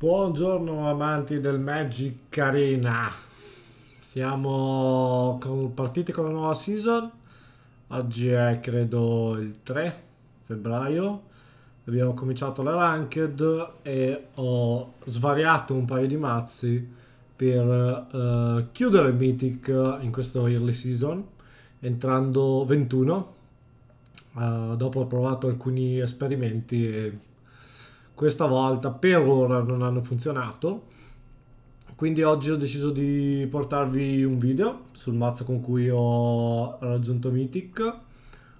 Buongiorno amanti del Magic Arena. Siamo con, partiti con la nuova season. Oggi è credo il 3 febbraio. Abbiamo cominciato la ranked e ho svariato un paio di mazzi per uh, chiudere il Mythic in questo early season entrando 21. Uh, eh, dopo ho provato alcuni esperimenti e questa volta per ora non hanno funzionato quindi oggi ho deciso di portarvi un video sul mazzo con cui ho raggiunto Mythic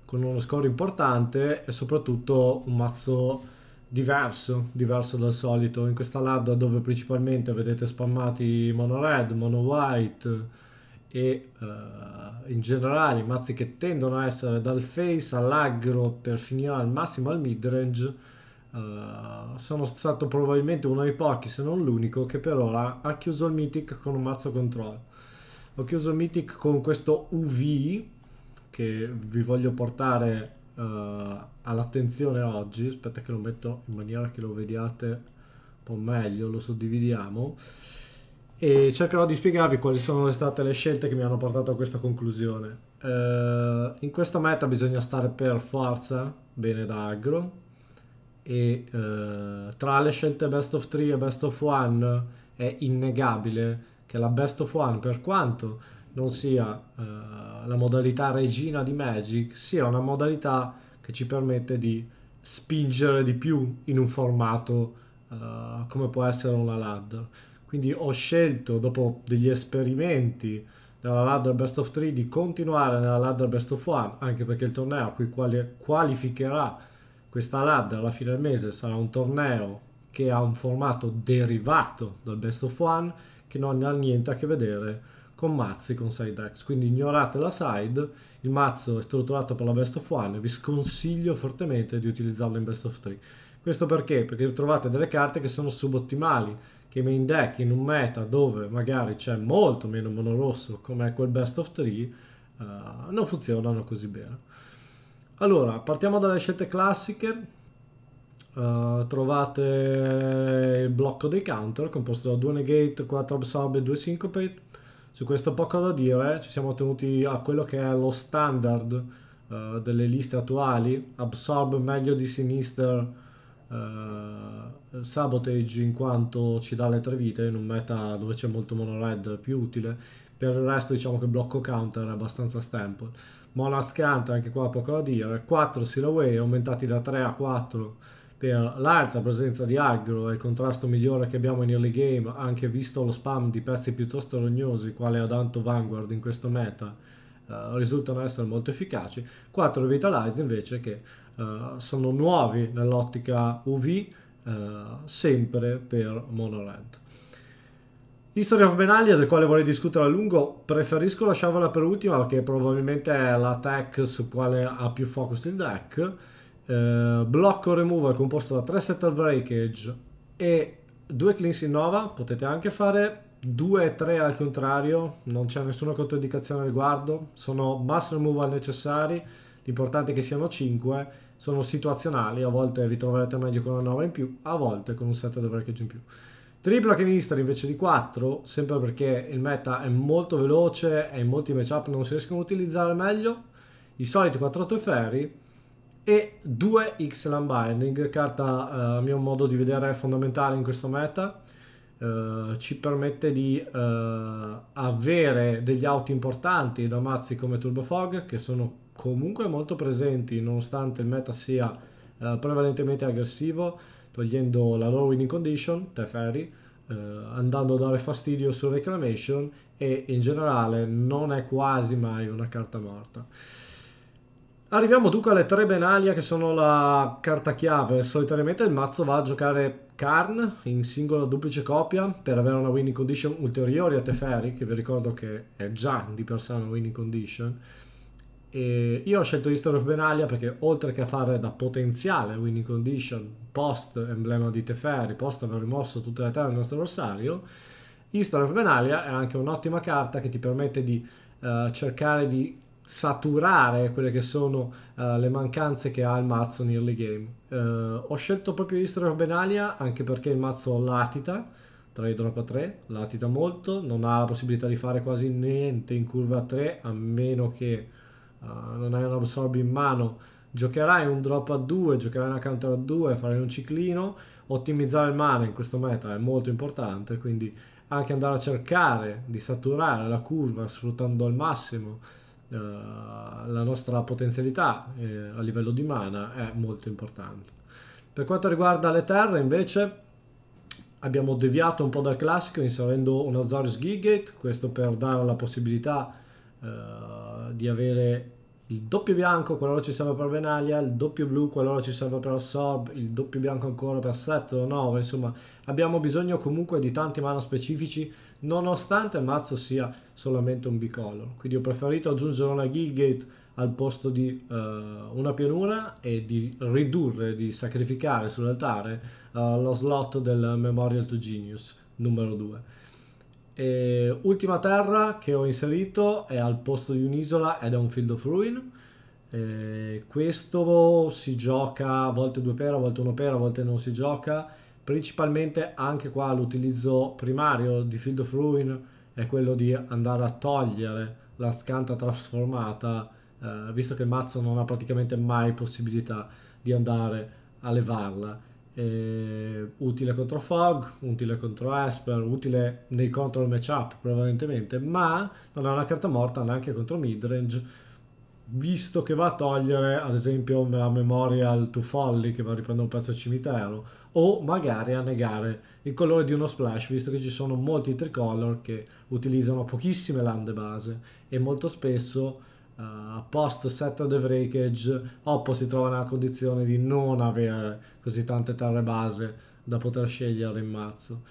con uno score importante e soprattutto un mazzo diverso, diverso dal solito in questa ladda dove principalmente vedete spammati mono red, mono white e uh, in generale i mazzi che tendono a essere dal face all'aggro per finire al massimo al midrange Uh, sono stato probabilmente uno dei pochi, se non l'unico, che per ora ha chiuso il Mythic con un mazzo control. Ho chiuso il Mythic con questo UV che vi voglio portare uh, all'attenzione oggi. Aspetta che lo metto in maniera che lo vediate un po' meglio, lo suddividiamo. E cercherò di spiegarvi quali sono state le scelte che mi hanno portato a questa conclusione. Uh, in questa meta bisogna stare per forza bene da aggro e eh, tra le scelte best of 3 e best of 1 è innegabile che la best of 1 per quanto non sia eh, la modalità regina di Magic sia una modalità che ci permette di spingere di più in un formato eh, come può essere una ladder quindi ho scelto dopo degli esperimenti nella ladder best of 3 di continuare nella ladder best of 1 anche perché il torneo a cui quali- qualificherà questa LAD alla fine del mese sarà un torneo che ha un formato derivato dal Best of One che non ha niente a che vedere con mazzi con side decks. Quindi ignorate la side, il mazzo è strutturato per la Best of One e vi sconsiglio fortemente di utilizzarlo in Best of 3. Questo perché? Perché trovate delle carte che sono subottimali, che main deck in un meta dove magari c'è molto meno monorosso come quel Best of 3 uh, eh, non funzionano così bene. Allora, partiamo dalle scelte classiche. Uh, trovate il blocco dei counter composto da 2 negate, 4 absorb e 2 syncopate. Su questo poco da dire, ci siamo tenuti a quello che è lo standard uh, delle liste attuali. Absorb meglio di Sinister uh, Sabotage in quanto ci dà le tre vite in un meta dove c'è molto mono red più utile per il resto diciamo che blocco counter è abbastanza stample. Monarchs scant anche qua poco da dire, 4 seal away aumentati da 3 a 4 per l'alta presenza di aggro e il contrasto migliore che abbiamo in early game, anche visto lo spam di pezzi piuttosto rognosi, quale Adanto Vanguard in questo meta, eh, risultano essere molto efficaci. 4 Vitalize invece che eh, sono nuovi nell'ottica UV, eh, sempre per Monored. History of Benalia, del quale vorrei discutere a lungo, preferisco lasciarvela per ultima perché probabilmente è la tech su quale ha più focus il deck. Eh, blocco removal composto da 3 set al breakage e 2 cleans in nova, potete anche fare 2 e 3 al contrario, non c'è nessuna controindicazione al riguardo, sono mass removal necessari, l'importante è che siano 5, sono situazionali, a volte vi troverete meglio con una nova in più, a volte con un set al breakage in più. Tripla che mister invece di 4, sempre perché il meta è molto veloce e in molti matchup non si riescono a utilizzare meglio. I soliti 4-8 ferri e 2 X-Land Binding, carta eh, a mio modo di vedere fondamentale in questo meta. Eh, ci permette di eh, avere degli out importanti da mazzi come Turbo Fog che sono comunque molto presenti nonostante il meta sia eh, prevalentemente aggressivo togliendo la loro winning condition, Teferi, eh, andando a dare fastidio su Reclamation e in generale non è quasi mai una carta morta. Arriviamo dunque alle tre Benalia che sono la carta chiave. Solitamente il mazzo va a giocare Karn in singola duplice copia per avere una winning condition ulteriore a Teferi, che vi ricordo che è già di per sé una winning condition. E io ho scelto History of Benalia perché oltre che a fare da potenziale winning condition post emblema di Teferi, post aver rimosso tutte le terre del nostro avversario, History of Benalia è anche un'ottima carta che ti permette di uh, cercare di saturare quelle che sono uh, le mancanze che ha il mazzo in early game. Uh, ho scelto proprio History of Benalia anche perché il mazzo latita, tra i drop a 3, latita molto, non ha la possibilità di fare quasi niente in curva 3 a meno che uh, non hai un Rob in mano, giocherai un drop a 2, giocherai una counter a 2, farai un ciclino, ottimizzare il mana in questo meta è molto importante, quindi anche andare a cercare di saturare la curva sfruttando al massimo uh, la nostra potenzialità eh, a livello di mana è molto importante. Per quanto riguarda le terre invece abbiamo deviato un po' dal classico inserendo un Zorius Gigate, questo per dare la possibilità uh, di avere il doppio bianco qualora ci serve per Venalia, il doppio blu qualora ci serve per Sorb, il doppio bianco ancora per 7 o 9, insomma abbiamo bisogno comunque di tanti mana specifici nonostante il mazzo sia solamente un bicolor. Quindi ho preferito aggiungere una Gilgate al posto di uh, una pianura e di ridurre, di sacrificare sull'altare uh, lo slot del Memorial to Genius numero 2. E ultima terra che ho inserito è al posto di un'isola ed è un Field of Ruin. E questo si gioca a volte due pera, a volte uno pera, a volte non si gioca. Principalmente anche qua l'utilizzo primario di Field of Ruin è quello di andare a togliere la scanta trasformata, eh, visto che il mazzo non ha praticamente mai possibilità di andare a levarla eh, utile contro Fog, utile contro Esper, utile nei control matchup prevalentemente, ma non è una carta morta neanche contro midrange, visto che va a togliere ad esempio la Memorial to Folly che va a riprendere un pezzo di cimitero, o magari a negare il colore di uno splash, visto che ci sono molti tricolor che utilizzano pochissime lande base e molto spesso uh, post the breakage Oppo si trova nella condizione di non avere così tante terre base da poter scegliere in marzo.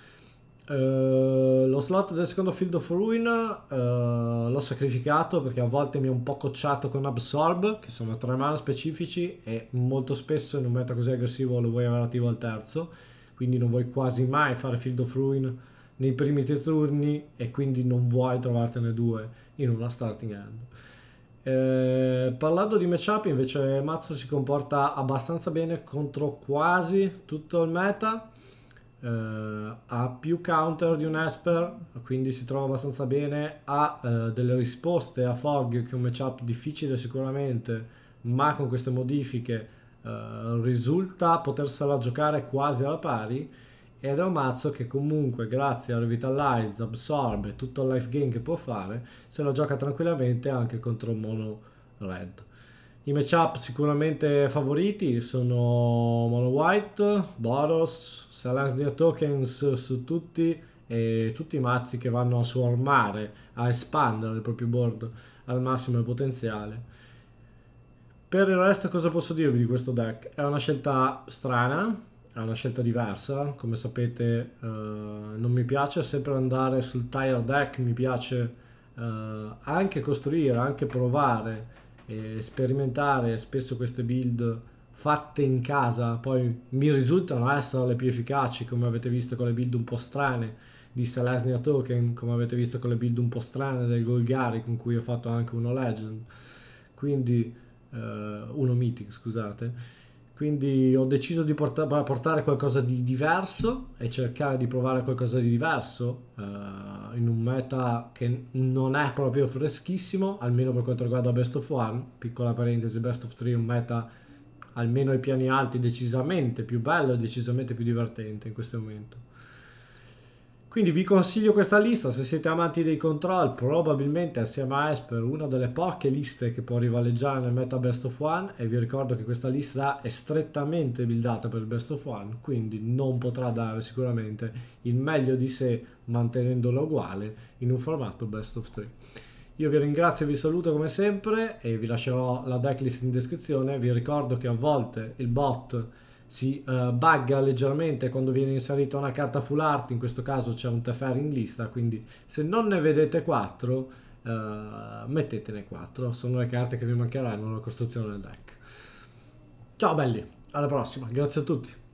Uh, lo slot del secondo Field of Ruin uh, l'ho sacrificato perché a volte mi è un po' cocciato con Absorb, che sono tre mana specifici e molto spesso in un meta così aggressivo lo vuoi avere attivo al terzo, quindi non vuoi quasi mai fare Field of Ruin nei primi tre turni e quindi non vuoi trovartene due in una starting hand. Eh, parlando di matchup invece Mazza si comporta abbastanza bene contro quasi tutto il meta. Uh, ha più counter di un Esper, quindi si trova abbastanza bene, ha uh, delle risposte a Fog che è un matchup difficile sicuramente, ma con queste modifiche uh, risulta potersela giocare quasi alla pari ed è un mazzo che comunque grazie a Revitalize absorbe tutto il life gain che può fare se lo gioca tranquillamente anche contro un mono red i matchup sicuramente favoriti sono mono white, Boros, Silence Near Tokens su tutti e tutti i mazzi che vanno a suarmare, a espandere il proprio board al massimo potenziale. Per il resto cosa posso dirvi di questo deck? È una scelta strana, è una scelta diversa, come sapete eh, non mi piace sempre andare sul tire deck, mi piace eh, anche costruire, anche provare e sperimentare spesso queste build fatte in casa, poi mi risultano essere le più efficaci, come avete visto con le build un po' strane di Selesnia Token, come avete visto con le build un po' strane del Golgari, con cui ho fatto anche uno Legend, quindi eh, uno Mythic, scusate quindi ho deciso di porta- portare qualcosa di diverso e cercare di provare qualcosa di diverso uh, in un meta che non è proprio freschissimo, almeno per quanto riguarda Best of One. Piccola parentesi, Best of Three è un meta almeno ai piani alti decisamente più bello e decisamente più divertente in questo momento. Quindi vi consiglio questa lista se siete amanti dei control, probabilmente assieme a Esper una delle poche liste che può rivaleggiare nel meta Best of One e vi ricordo che questa lista è strettamente buildata per il Best of One, quindi non potrà dare sicuramente il meglio di sé mantenendola uguale in un formato Best of 3. Io vi ringrazio e vi saluto come sempre e vi lascerò la decklist in descrizione, vi ricordo che a volte il bot si uh, bugga leggermente quando viene inserita una carta full art, in questo caso c'è un Teferi in lista, quindi se non ne vedete 4 uh, eh, mettetene 4, sono le carte che vi mancheranno nella costruzione del deck. Ciao belli, alla prossima, grazie a tutti.